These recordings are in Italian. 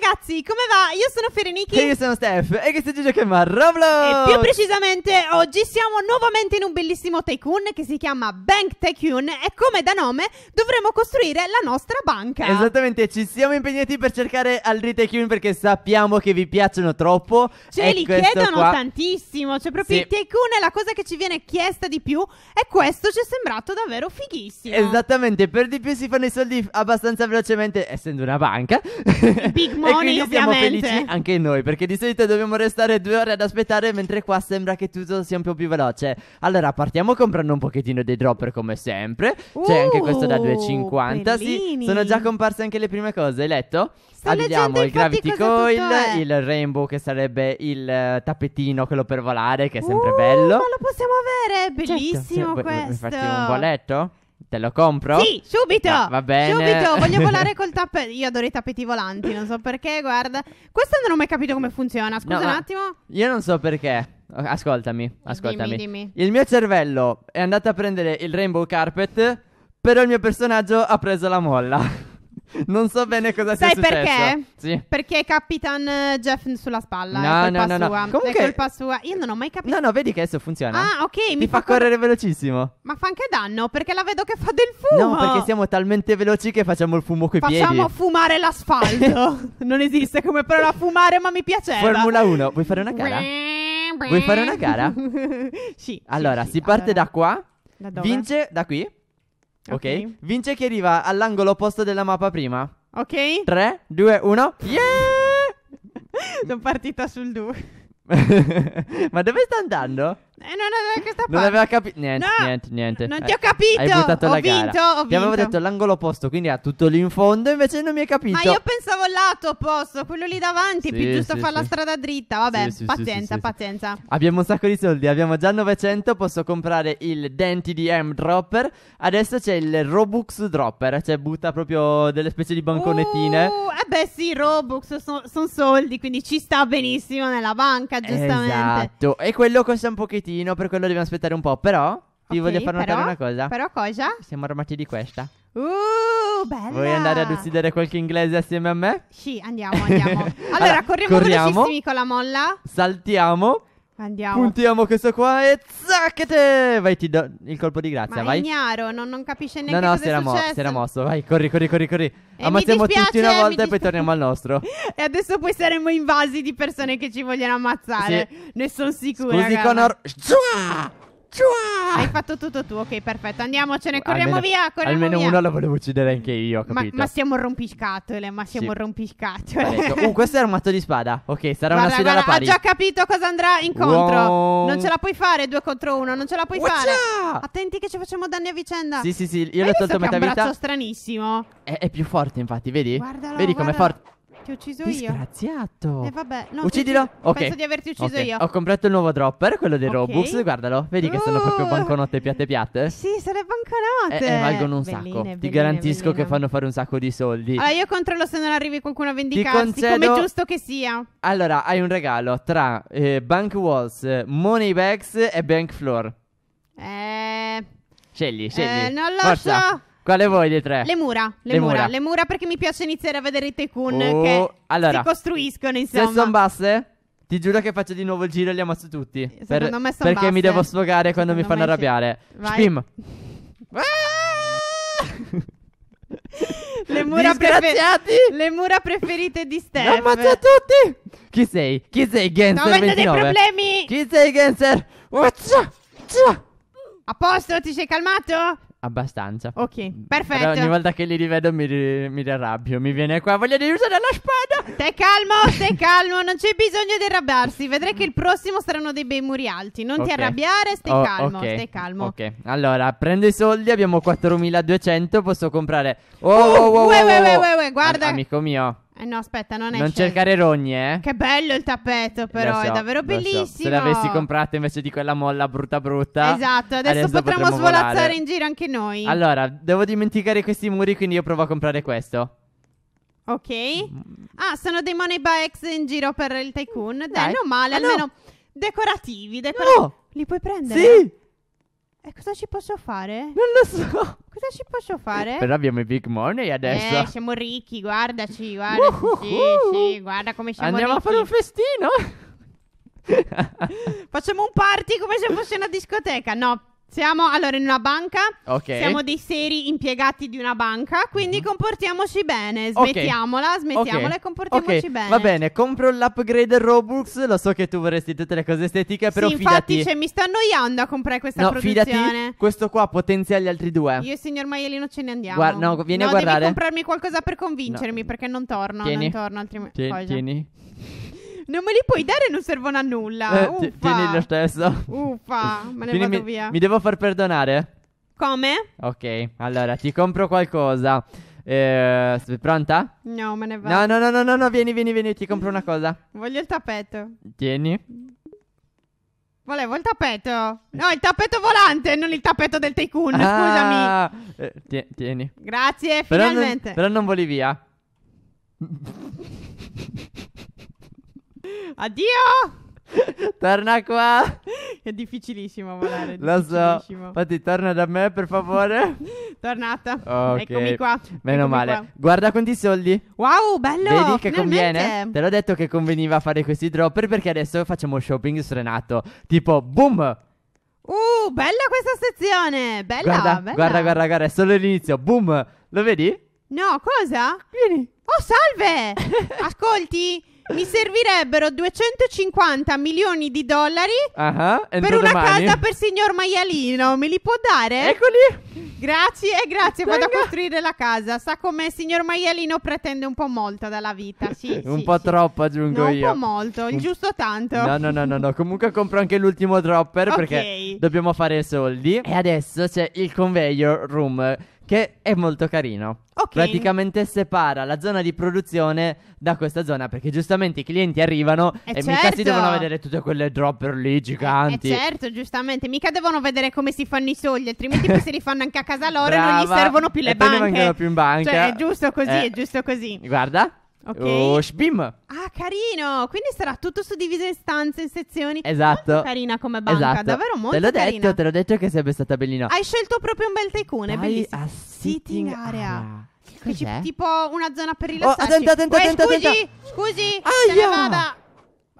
ragazzi, come va? Io sono Fereniki E io sono Steph E che stai giocando a Roblox E più precisamente, oggi siamo nuovamente in un bellissimo tycoon Che si chiama Bank Tycoon E come da nome, dovremo costruire la nostra banca Esattamente, ci siamo impegnati per cercare altri tycoon Perché sappiamo che vi piacciono troppo Ce li chiedono qua... tantissimo Cioè proprio sì. il tycoon è la cosa che ci viene chiesta di più E questo ci è sembrato davvero fighissimo Esattamente, per di più si fanno i soldi abbastanza velocemente Essendo una banca Big money e quindi siamo felici anche noi, perché di solito dobbiamo restare due ore ad aspettare, mentre qua sembra che tutto sia un po' più veloce. Allora, partiamo comprando un pochettino dei dropper come sempre. Uh, C'è anche uh, questo da 2,50. Sì, sono già comparse anche le prime cose, hai letto? Sto Abbiamo il Gravity Coil, il Rainbow che sarebbe il uh, tappetino, quello per volare, che è sempre uh, bello. Ma lo possiamo avere, è certo. bellissimo certo. questo. Mi fate un boletto? Te lo compro? Sì, subito! Ah, va bene. Subito, voglio volare col tappeto. Io adoro i tappeti volanti, non so perché, guarda. Questo non ho mai capito come funziona. Scusa no, un attimo. Io non so perché. Ascoltami, ascoltami. Dimmi, dimmi. Il mio cervello è andato a prendere il rainbow carpet, però il mio personaggio ha preso la molla. Non so bene cosa Sai sia successo. Sai perché? Sì. Perché Capitan eh, Jeff sulla spalla. No, è no, no, no. Sua. Comunque... È colpa sua. Io non ho mai capito. No, no, vedi che adesso funziona. Ah, ok. Ti mi fa, fa cor- correre velocissimo. Ma fa anche danno perché la vedo che fa del fumo. No, perché siamo talmente veloci che facciamo il fumo coi facciamo piedi. Facciamo fumare l'asfalto. non esiste come parola fumare, ma mi piaceva. Formula 1, vuoi fare una gara? Vuoi fare una gara? sì. Allora, sì, si allora. parte da qua. Da vince da qui Okay. ok? Vince chi arriva all'angolo opposto della mappa prima. Ok? 3, 2, 1. Yeah! Sono partita sul 2. Ma dove sta andando? Eh, e non aveva questa parte. Non aveva capito niente, no! niente, niente. Non eh, ti ho capito. Hai buttato ho la vinto, gara. Ho vinto. Ti avevo detto l'angolo opposto, quindi ha tutto lì in fondo, invece non mi hai capito. Ma io pensavo il lato opposto, quello lì davanti, sì, più giusto sì, fare sì. la strada dritta. Vabbè, pazienza, pazienza. Abbiamo un sacco di soldi, abbiamo già 900, posso comprare il Denti di M Dropper. Adesso c'è il Robux Dropper, cioè butta proprio delle specie di banconettine. Uh, eh beh sì, Robux sono son soldi, quindi ci sta benissimo nella banca, eh, giustamente. Esatto. E quello costa un pochettino pochettino, per quello dobbiamo aspettare un po'. Però vi okay, voglio far notare però, una cosa. Però cosa? Siamo armati di questa. Uh, bella. Vuoi andare ad uccidere qualche inglese assieme a me? Sì, andiamo, andiamo. allora, allora, corriamo, corriamo velocissimi con la molla. Saltiamo. Andiamo. Puntiamo questo qua e zacchete! Vai, ti do il colpo di grazia, Ma vai. è ignaro, non, non capisce neanche no, no, cosa è successo. No, no, si era mosso, vai, corri, corri, corri, corri. E Ammazziamo dispiace, tutti una volta e poi torniamo al nostro. e adesso poi saremo invasi di persone che ci vogliono ammazzare. Sì. Ne sono sicura. Scusi, cara. Connor. Zua! Ciua! Hai fatto tutto tu, ok, perfetto. Andiamocene, corriamo almeno, via, corriamo almeno via. una la volevo uccidere anche io, Ma, ma siamo rompiscatole, ma siamo sì. rompiscatole. Comunque, Uh, questo un armato di spada. Ok, sarà guarda, una sfida guarda, alla pari. Ha già capito cosa andrà incontro. Wow. Non ce la puoi fare, due contro uno, non ce la puoi What's fare. Up? Attenti che ci facciamo danni a vicenda. Sì, sì, sì, io l'ho tolto metà vita. È un braccio stranissimo. È, è, più forte, infatti, vedi? Guardalo, vedi com'è forte ti ho ucciso Disgraziato. io. Disgraziato. E eh, vabbè, no, uccidilo. Ucciso... Okay. Penso di averti ucciso okay. io. Ho comprato il nuovo dropper, quello dei okay. Robux. Guardalo, vedi che sono proprio uh. banconote piatte piatte. Sì, sono le banconote. E, eh, e eh, valgono un belline, sacco. Belline, ti garantisco belline. che fanno fare un sacco di soldi. Allora, io controllo se non arrivi qualcuno a vendicarsi, concedo... come giusto che sia. Allora, hai un regalo tra eh, Bank Walls, Money Bags e Bank Floor. Eh. Scegli, scegli. Eh, non lo Forza. so. Quale vuoi dei tre? Le mura. Le, le mura. mura. Le mura perché mi piace iniziare a vedere i Tekun oh, che allora, si costruiscono insomma. Se sono basse, ti giuro che faccio di nuovo il giro e li ammazzo tutti. Per, perché basse. mi devo sfogare quando mi fanno arrabbiare. Spim. Ah! le, mura prefer- le mura preferite di Steph. Ammazza tutti. Chi sei? Chi sei, Genser? No, avete dei problemi. Chi sei, Genser? A posto, ti sei calmato? Abbastanza. Ok, perfetto. Però ogni volta che li rivedo mi, ri- mi riarrabbio. Mi viene qua, voglio di usare la spada. Stai calmo, stai calmo, non c'è bisogno di arrabbiarsi. Vedrai che il prossimo saranno dei bei muri alti. Non ti arrabbiare, stai Oh, calmo, ok, stai calmo. Ok, allora prendo i soldi. Abbiamo 4200. Posso comprare. Oh, oh, oh, oh, oh, Uè, uè, oh, oh, uè, oh. uè, uè, guarda. Am- amico mio, eh no, aspetta, non è Non scelto. cercare rogne, eh. Che bello il tappeto, però, so, è davvero bellissimo. So. Se l'avessi comprato invece di quella molla brutta brutta. Esatto, adesso, adesso potremmo, svolazzare volare. in giro anche noi. Allora, devo dimenticare questi muri, quindi io provo a comprare questo. Ok. Ah, sono dei money bags in giro per il tycoon. Dai, Dai. non male, ah, almeno no. decorativi, decorativi. No! Li puoi prendere? Sì! E cosa ci posso fare? Non lo so. Cosa ci posso fare? Però abbiamo i big money adesso. Eh, siamo ricchi, guardaci, guarda. Uh-huh. Sì, sì, guarda come siamo Andiamo ricchi. Andiamo a fare un festino? Facciamo un party come se fosse una discoteca. No, siamo allora in una banca, okay. siamo dei seri impiegati di una banca, quindi uh-huh. comportiamoci bene, smettiamola, smettiamola okay. e comportiamoci okay. bene. Va bene, compro l'upgrade Robux, lo so che tu vorresti tutte le cose estetiche, però sì, fidati. infatti cioè, mi sto annoiando a comprare questa no, produzione. Fidati, questo qua potenzia gli altri due. Io e il signor Maielino ce ne andiamo. Guarda, no, vieni no, a guardare. devi comprarmi qualcosa per convincermi no. perché non torno, tieni. non torno altrimenti. Tieni, tieni. Non me li puoi dare, non servono a nulla. Eh, Uffa. tieni lo stesso. Uffa, me ne Quindi vado mi- via. Mi devo far perdonare? Come? Ok, allora ti compro qualcosa. Eh, s- pronta? No, me ne vado. No, no, no, no, no, no, vieni, vieni, vieni, ti compro una cosa. Voglio il tappeto. Tieni. Volevo il tappeto. No, il tappeto volante, non il tappeto del tycoon. Ah, scusami. eh, tieni. Grazie, Però non, finalmente. però non voli via. Addio! Torna qua. È difficilissimo volare. È Lo so. Infatti, torna da me, per favore. Tornata. Okay. Eccomi qua. Meno Eccomi male. Qua. Guarda quanti soldi. Wow, bello. Vedi che Finalmente. conviene? Te l'ho detto che conveniva fare questi dropper perché adesso facciamo shopping sfrenato. Tipo, boom. Uh, bella questa sezione. Bella, guarda, bella. Guarda, guarda, guarda. È solo l'inizio. Boom. Lo vedi? No, cosa? Vieni. Oh, salve. Ascolti. Mi servirebbero 250 milioni di dollari uh-huh, per una domani. casa per signor Maialino. Me li può dare? Eccoli. Grazie, eh, grazie. Venga. Vado a costruire la casa. Sa com'è, signor Maialino pretende un po' molto dalla vita. Sì, un sì, po' sì. troppo, aggiungo no, io. Un po' molto, il giusto tanto. No, no, no, no. no. Comunque compro anche l'ultimo dropper okay. perché dobbiamo fare soldi. E adesso c'è il conveyor room che è molto carino. Ok. Praticamente separa la zona di produzione da questa zona perché giustamente i clienti arrivano Eh, e mica si certo. devono vedere tutte quelle dropper lì giganti. Eh, certo, giustamente. Mica devono vedere come si fanno i soldi, altrimenti poi se li fanno anche a casa loro e non gli servono più le E poi Non banche. vengono più in banca. Cioè, è giusto così, Eh. è giusto così. Guarda. Ok. Ush, oh, bim. Ah, carino. Quindi sarà tutto suddiviso in stanze, in sezioni. Esatto. Molto carina come banca, esatto. davvero molto Te l'ho carina. detto, te l'ho detto che sarebbe stata bellina. Hai scelto proprio un bel tycoon, è bellissimo. A sitting, area. area. Che ci, tipo una zona per oh, rilassarsi. Oh, attenta, attenta, attenta, attenta. Scusi, scusi, Aia. se ne vada.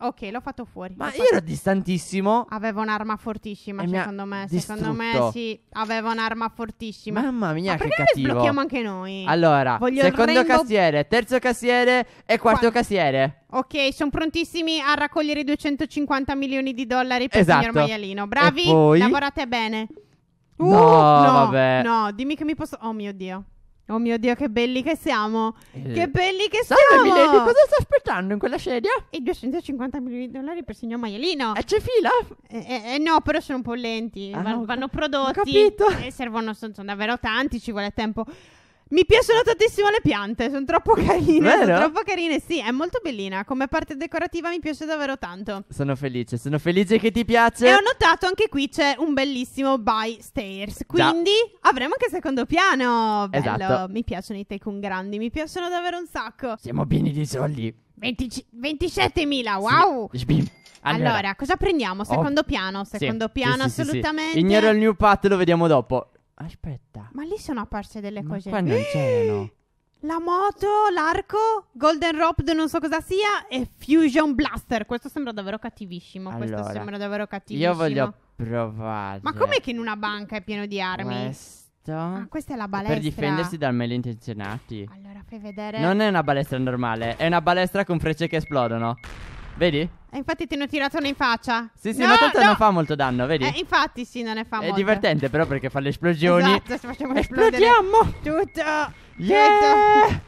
Ok, l'ho fatto fuori. Ma l'ho io ero distantissimo. Aveva un'arma fortissima, secondo me. Distrutto. Secondo me sì, aveva un'arma fortissima. Mamma mia, Ma che cattivo. Ma sblocchiamo anche noi? Allora, Voglio secondo Rainbow... cassiere, terzo cassiere e quarto Qua... cassiere. Ok, sono prontissimi a raccogliere 250 milioni di dollari per esatto. il signor esatto. Maialino. Bravi, lavorate bene. Uh, no, no, vabbè. No, dimmi che mi posso... Oh mio Dio. Oh mio Dio, che belli che siamo! Eh. Che belli che Salve, siamo! Salve Milady, cosa sta aspettando in quella sedia? I 250 milioni di dollari per il signor Maialino. E eh, c'è fila? Eh, eh, eh, no, però sono un po' lenti. Ah, vanno, vanno prodotti. Ho capito. Eh, servono, sono, sono davvero tanti, ci vuole tempo. Mi piacciono tantissimo le piante, sono troppo carine. Vero? Sono troppo carine, sì, è molto bellina. Come parte decorativa mi piace davvero tanto. Sono felice, sono felice che ti piace. E ho notato anche qui c'è un bellissimo by stairs. Quindi Già. avremo anche secondo piano. Bello, esatto. mi piacciono i Taekwondo grandi, mi piacciono davvero un sacco. Siamo pieni di soldi. 20, 27.000, wow! Sì. Allora, allora, cosa prendiamo? Oh. Secondo oh. piano, secondo sì. piano sì, assolutamente. Ignoro il new path, lo vediamo dopo. Aspetta. Ma lì sono apparse delle Ma cose. qua non c'erano. La moto, l'arco, Golden Rope, non so cosa sia, e Fusion Blaster. Questo sembra davvero cattivissimo. Allora, questo sembra davvero cattivissimo. Io voglio provare. Ma com'è che in una banca è pieno di armi? Questo. Ah, questa è la balestra. Per difendersi dal malintenzionati. Allora, fai vedere. Non è una balestra normale, è una balestra con frecce che esplodono. Vedi? Eh, infatti te ne ho tirato una in faccia. Sì, sì, No, ma tanto no. non fa molto danno, vedi? Eh, infatti sì, non ne fa È molto. divertente però perché fa le esplosioni. Esatto, se facciamo esplodere Esplodiamo! tutto. Yeah!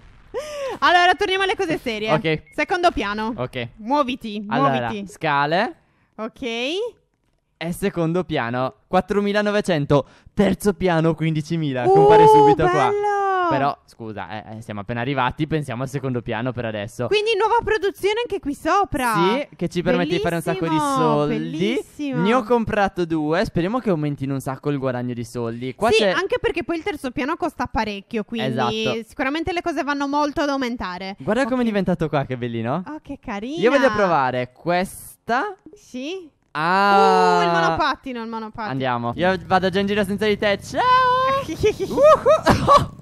Allora, torniamo alle cose serie. Ok. Secondo piano. Ok. Muoviti, Allora, muoviti. scale Ok. E secondo piano 4900, terzo piano 15000. Uh, Compare subito qua. bello! Però, scusa, eh, eh, siamo appena arrivati, pensiamo al secondo piano per adesso. Quindi nuova produzione anche qui sopra. Sì, che ci permette bellissimo, di fare un sacco di soldi. Bellissimo. Ne ho comprato due, speriamo che aumentino un sacco il guadagno di soldi. Qua sì, c'è... anche perché poi il terzo piano costa parecchio, quindi esatto. sicuramente le cose vanno molto ad aumentare. Guarda okay. come è diventato qua, che bellino. Oh, che carino. Io voglio provare questa. Sì. Ah, uh, il monopattino, il monopattino. Andiamo. Io vado già in giro senza di te. Ciao. uh-huh.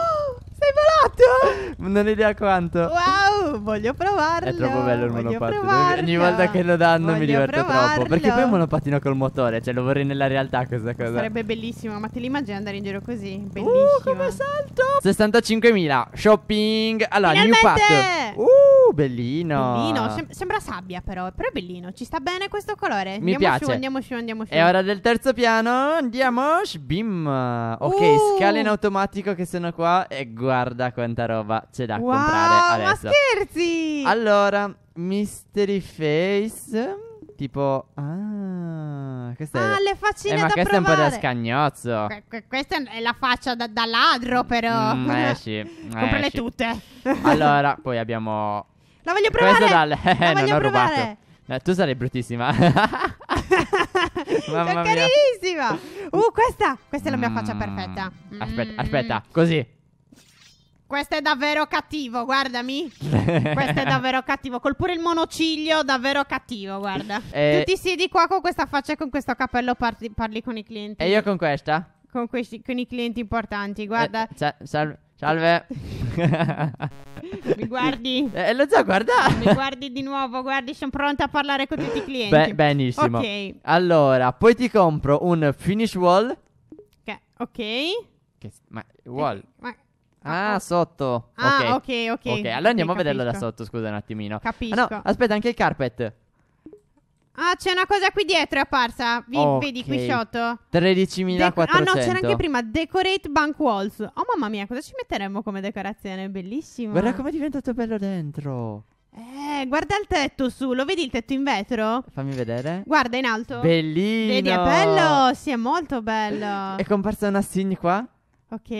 Sei volato? Non ho idea quanto. Wow, voglio provarlo. È troppo bello il monopattino. Ogni volta che lo danno voglio mi diverto provarlo. troppo. Perché poi è un monopattino col motore, cioè lo vorrei nella realtà questa cosa. Sarebbe bellissimo, ma te l'immagini andare in giro così? Uh, bellissimo. Uh, come salto! 65.000 shopping. Allora, Finalmente! new path. Uh, bellino. Bellino, Sem- sembra sabbia però, però è bellino. Ci sta bene questo colore. Mi piace. Su, andiamo su, andiamo su. È ora del terzo piano. Andiamo, bim. Ok, uh. scala in automatico che sono qua e guarda guarda quanta roba c'è da wow, comprare adesso. Ma scherzi! Allora, Mystery Face. Tipo, ah, ah, è, le faccine eh, ma da questa provare. è un po' da scagnozzo. Qu- questa è la faccia da, da ladro, però. Mm, esci, Comprale esci. tutte. allora, poi abbiamo. La voglio provare. Questo dal. Eh, non ho provare. rubato. Eh, tu sarei bruttissima. Mamma è carinissima. Uh, questa, questa è la mia faccia mm. perfetta. Aspetta, mm. aspetta, così. Questo è davvero cattivo, guardami. Questo è davvero cattivo. Col pure il monociglio, davvero cattivo, guarda. Eh, tu ti siedi qua con questa faccia e con questo cappello parli, parli con i clienti. E io con questa? Con, questi, con i clienti importanti, guarda. Eh, salve. salve. Mi guardi? Eh, lo so, guarda. Mi guardi di nuovo, guardi, sono pronta a parlare con tutti i clienti. Be- benissimo. Ok. Allora, poi ti compro un finish wall. Ok. okay. Che, ma wall. Eh, ma Ah, ah oh. sotto. Ah, ok, ok. Ok, allora andiamo a vederlo da sotto, scusa un attimino. Capisco. Ah, no, aspetta, anche il carpet. Ah, c'è una cosa qui dietro, è apparsa. Vi- Ok. Vedi qui sotto? 13.400. Deco- ah no, c'era anche prima Decorate Bank Walls. Oh mamma mia, cosa ci metteremmo come decorazione? Bellissimo. Guarda come è diventato bello dentro. Eh, guarda il tetto su, lo vedi il tetto in vetro? Fammi vedere. Guarda in alto. Bellino. Vedi, è bello, sì, è molto bello. È comparsa una sign qua. Ok.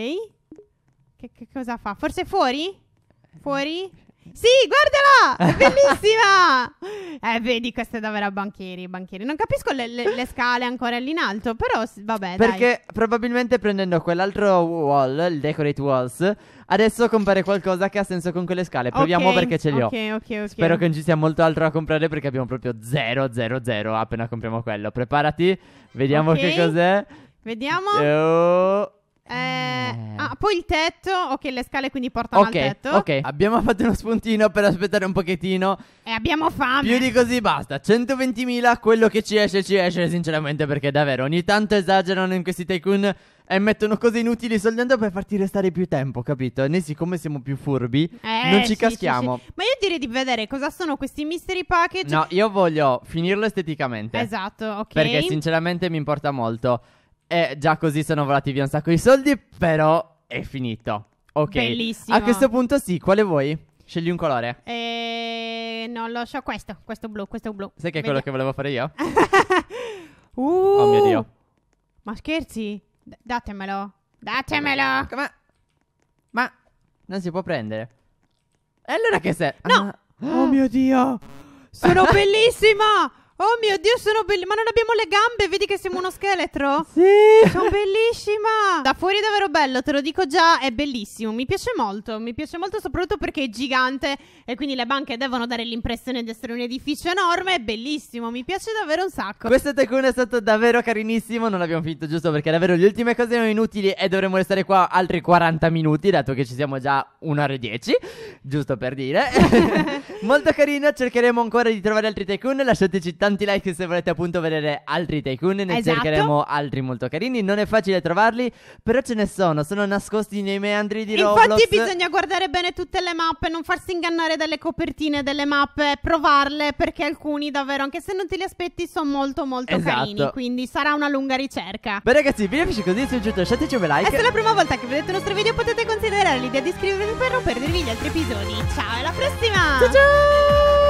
Che, che cosa fa? Forse fuori? Eh, fuori? Sì, guardala! È bellissima! eh, vedi, questo è davvero banchieri, banchieri. Non capisco le, le, le, scale ancora lì in alto, però vabbè, Perché dai. probabilmente prendendo quell'altro wall, il Decorate Walls, adesso compare qualcosa che ha senso con quelle scale. Proviamo okay, perché ce li ho. Ok, ok, ok. Spero che non ci sia molto altro da comprare perché abbiamo proprio 0, 0, 0 appena compriamo quello. Preparati, vediamo okay. che cos'è. Vediamo. Oh... Eh, eh, Ah, poi il tetto. Ok, le scale quindi portano okay, al tetto. Ok, abbiamo fatto uno spuntino per aspettare un pochettino. E abbiamo fame. Più di così basta. 120.000, quello che ci esce, ci esce, sinceramente, perché davvero ogni tanto esagerano in questi tycoon e mettono cose inutili soltanto per farti restare più tempo, capito? E Noi siccome siamo più furbi, eh, non ci sì, caschiamo. Sì, sì. Ma io direi di vedere cosa sono questi mystery package. No, io voglio finirlo esteticamente. Esatto, ok. Perché sinceramente mi importa molto. E eh, già così sono volati via un sacco di soldi, però è finito. Ok. Bellissimo. A questo punto sì, quale vuoi? Scegli un colore. Eh, non lo so, questo, questo blu, questo blu. Sai che è Vedi. quello che volevo fare io? uh, oh mio Dio. Ma scherzi? D- datemelo. Datemelo. Ma... Ma... Non si può prendere. E allora che se... No. Ah. Oh mio Dio. Sono bellissima. Oh mio Dio, sono bellissima. Ma non abbiamo le gambe, vedi che siamo uno scheletro? sì. Sono bellissima. Da fuori è davvero bello, te lo dico già, è bellissimo. Mi piace molto, mi piace molto soprattutto perché è gigante e quindi le banche devono dare l'impressione di essere un edificio enorme. È bellissimo, mi piace davvero un sacco. Questo Tycoon è stato davvero carinissimo, non abbiamo finito giusto perché davvero le ultime cose erano inutili e dovremmo restare qua altri 40 minuti, dato che ci siamo già un'ora e 10, giusto per dire. molto carino, cercheremo ancora di trovare altri Tycoon, lasciateci tanto tanti like se volete appunto vedere altri Tycoon. Ne esatto. cercheremo altri molto carini. Non è facile trovarli, però ce ne sono. Sono nascosti nei meandri di Infatti Roblox. Infatti bisogna guardare bene tutte le mappe, non farsi ingannare dalle copertine delle mappe, provarle perché alcuni davvero, anche se non te li aspetti, sono molto molto esatto. carini. Quindi sarà una lunga ricerca. Beh ragazzi, vi piace così, se è giunto lasciateci un like. E se è la prima volta che vedete il nostro video potete considerare l'idea di iscrivervi per non perdervi gli altri episodi. Ciao e alla prossima! Ciao ciao!